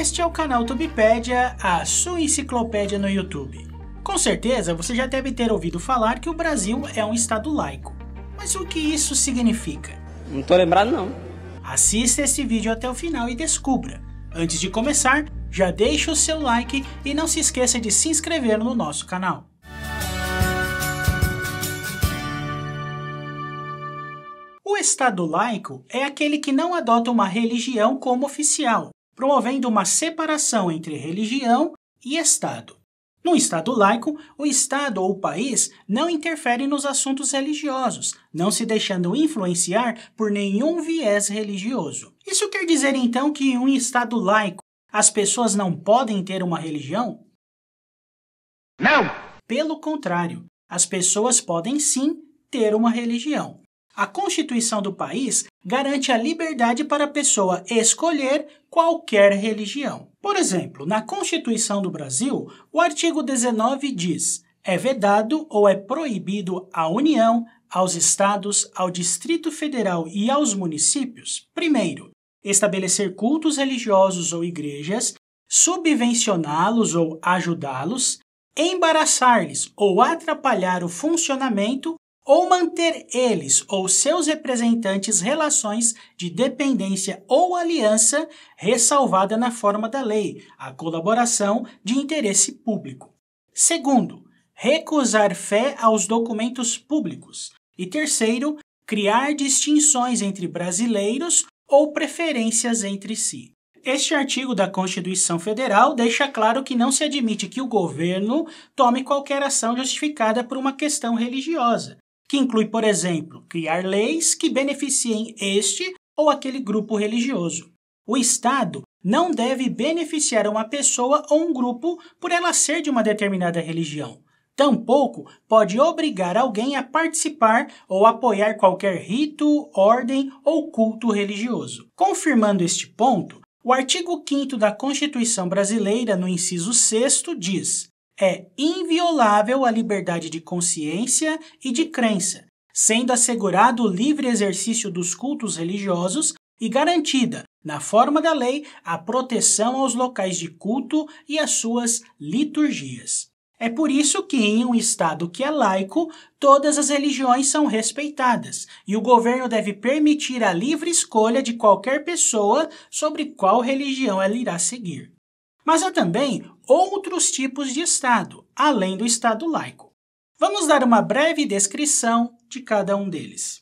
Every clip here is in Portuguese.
Este é o canal Tubipédia, a sua enciclopédia no YouTube. Com certeza você já deve ter ouvido falar que o Brasil é um estado laico. Mas o que isso significa? Não tô lembrado não. Assista esse vídeo até o final e descubra. Antes de começar, já deixa o seu like e não se esqueça de se inscrever no nosso canal. O Estado laico é aquele que não adota uma religião como oficial, promovendo uma separação entre religião e Estado. No Estado laico, o Estado ou o país não interfere nos assuntos religiosos, não se deixando influenciar por nenhum viés religioso. Isso quer dizer então que em um Estado laico as pessoas não podem ter uma religião? Não! Pelo contrário, as pessoas podem sim ter uma religião. A Constituição do país garante a liberdade para a pessoa escolher qualquer religião. Por exemplo, na Constituição do Brasil, o artigo 19 diz: é vedado ou é proibido à União, aos Estados, ao Distrito Federal e aos municípios, primeiro, estabelecer cultos religiosos ou igrejas, subvencioná-los ou ajudá-los, embaraçar-lhes ou atrapalhar o funcionamento ou manter eles ou seus representantes relações de dependência ou aliança ressalvada na forma da lei, a colaboração de interesse público. Segundo, recusar fé aos documentos públicos. E terceiro, criar distinções entre brasileiros ou preferências entre si. Este artigo da Constituição Federal deixa claro que não se admite que o governo tome qualquer ação justificada por uma questão religiosa que inclui, por exemplo, criar leis que beneficiem este ou aquele grupo religioso. O Estado não deve beneficiar uma pessoa ou um grupo por ela ser de uma determinada religião. Tampouco pode obrigar alguém a participar ou apoiar qualquer rito, ordem ou culto religioso. Confirmando este ponto, o artigo 5 da Constituição Brasileira, no inciso 6, diz: é inviolável a liberdade de consciência e de crença, sendo assegurado o livre exercício dos cultos religiosos e garantida, na forma da lei, a proteção aos locais de culto e às suas liturgias. É por isso que, em um Estado que é laico, todas as religiões são respeitadas e o governo deve permitir a livre escolha de qualquer pessoa sobre qual religião ela irá seguir. Mas há também outros tipos de Estado, além do Estado laico. Vamos dar uma breve descrição de cada um deles.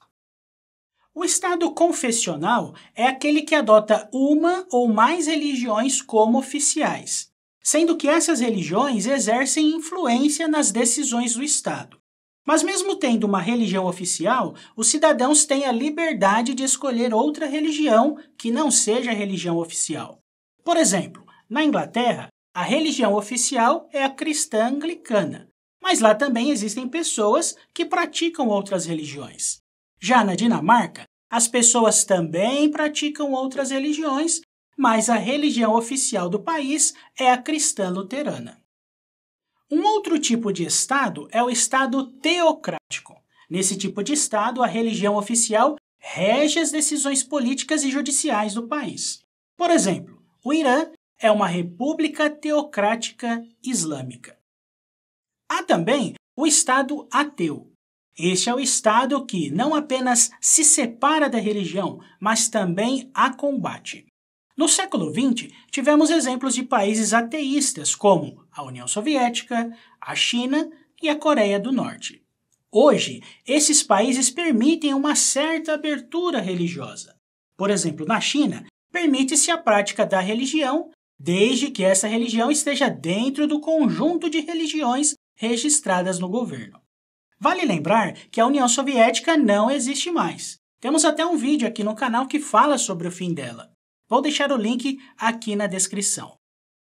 O Estado confessional é aquele que adota uma ou mais religiões como oficiais, sendo que essas religiões exercem influência nas decisões do Estado. Mas, mesmo tendo uma religião oficial, os cidadãos têm a liberdade de escolher outra religião que não seja religião oficial. Por exemplo, na Inglaterra, a religião oficial é a cristã anglicana, mas lá também existem pessoas que praticam outras religiões. Já na Dinamarca, as pessoas também praticam outras religiões, mas a religião oficial do país é a cristã luterana. Um outro tipo de Estado é o Estado teocrático. Nesse tipo de Estado, a religião oficial rege as decisões políticas e judiciais do país. Por exemplo, o Irã é uma república teocrática islâmica. Há também o Estado ateu. Este é o Estado que não apenas se separa da religião, mas também a combate. No século XX, tivemos exemplos de países ateístas como a União Soviética, a China e a Coreia do Norte. Hoje, esses países permitem uma certa abertura religiosa. Por exemplo, na China, permite-se a prática da religião desde que essa religião esteja dentro do conjunto de religiões registradas no governo. Vale lembrar que a União Soviética não existe mais. Temos até um vídeo aqui no canal que fala sobre o fim dela. Vou deixar o link aqui na descrição.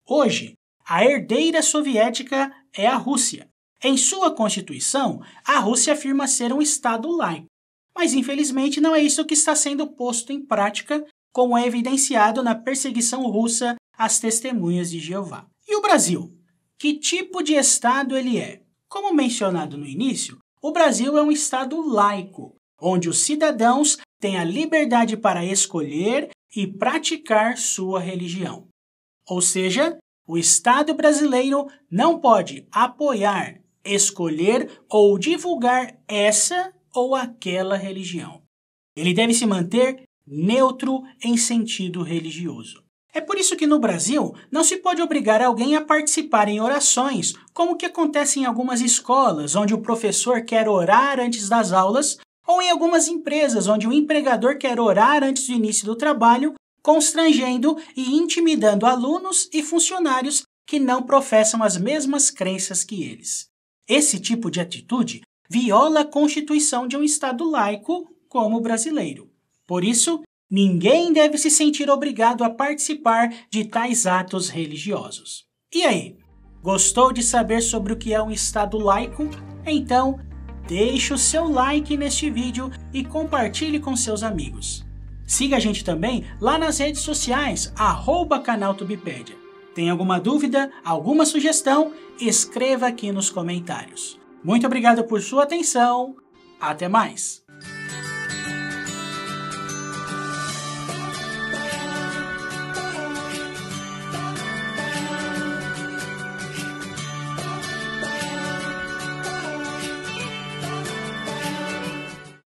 Hoje, a herdeira soviética é a Rússia. Em sua constituição, a Rússia afirma ser um Estado laico. Mas infelizmente não é isso que está sendo posto em prática, como é evidenciado na perseguição russa as testemunhas de Jeová. E o Brasil? Que tipo de Estado ele é? Como mencionado no início, o Brasil é um Estado laico, onde os cidadãos têm a liberdade para escolher e praticar sua religião. Ou seja, o Estado brasileiro não pode apoiar, escolher ou divulgar essa ou aquela religião. Ele deve se manter neutro em sentido religioso. É por isso que no Brasil não se pode obrigar alguém a participar em orações, como que acontece em algumas escolas, onde o professor quer orar antes das aulas, ou em algumas empresas, onde o empregador quer orar antes do início do trabalho, constrangendo e intimidando alunos e funcionários que não professam as mesmas crenças que eles. Esse tipo de atitude viola a constituição de um Estado laico como o brasileiro. Por isso, Ninguém deve se sentir obrigado a participar de tais atos religiosos. E aí? Gostou de saber sobre o que é um Estado laico? Então, deixe o seu like neste vídeo e compartilhe com seus amigos. Siga a gente também lá nas redes sociais, arroba canal Tubipédia. Tem alguma dúvida, alguma sugestão? Escreva aqui nos comentários. Muito obrigado por sua atenção. Até mais!